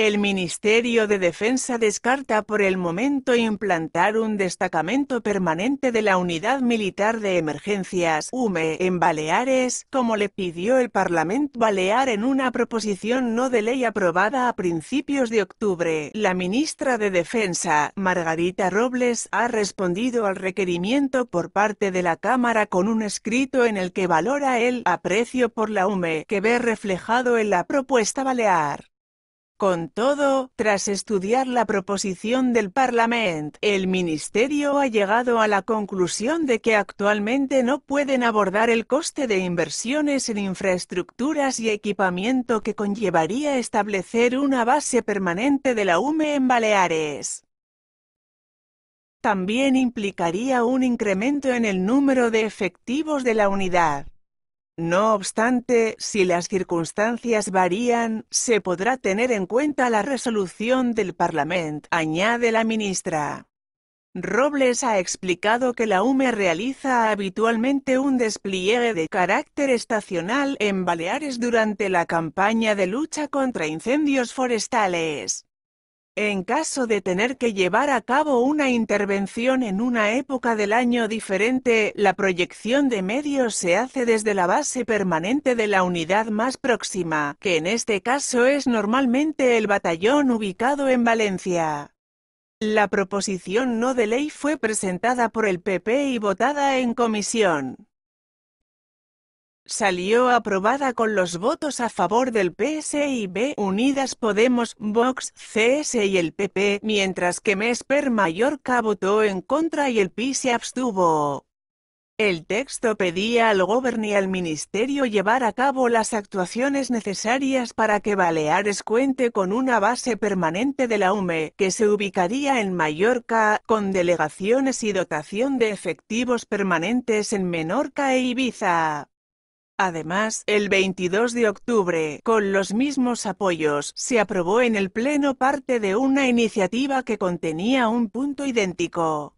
El Ministerio de Defensa descarta por el momento implantar un destacamento permanente de la Unidad Militar de Emergencias UME en Baleares, como le pidió el Parlamento Balear en una proposición no de ley aprobada a principios de octubre. La ministra de Defensa, Margarita Robles, ha respondido al requerimiento por parte de la Cámara con un escrito en el que valora el aprecio por la UME que ve reflejado en la propuesta Balear. Con todo, tras estudiar la proposición del Parlament, el Ministerio ha llegado a la conclusión de que actualmente no pueden abordar el coste de inversiones en infraestructuras y equipamiento que conllevaría establecer una base permanente de la UME en Baleares. También implicaría un incremento en el número de efectivos de la unidad. No obstante, si las circunstancias varían, se podrá tener en cuenta la resolución del Parlamento, añade la ministra. Robles ha explicado que la UME realiza habitualmente un despliegue de carácter estacional en Baleares durante la campaña de lucha contra incendios forestales. En caso de tener que llevar a cabo una intervención en una época del año diferente, la proyección de medios se hace desde la base permanente de la unidad más próxima, que en este caso es normalmente el batallón ubicado en Valencia. La proposición no de ley fue presentada por el PP y votada en comisión salió aprobada con los votos a favor del PSIB, Unidas Podemos, Vox, CS y el PP, mientras que Mesper Mallorca votó en contra y el PI se abstuvo. El texto pedía al Gobierno y al Ministerio llevar a cabo las actuaciones necesarias para que Baleares cuente con una base permanente de la UME, que se ubicaría en Mallorca, con delegaciones y dotación de efectivos permanentes en Menorca e Ibiza. Además, el 22 de octubre, con los mismos apoyos, se aprobó en el Pleno parte de una iniciativa que contenía un punto idéntico.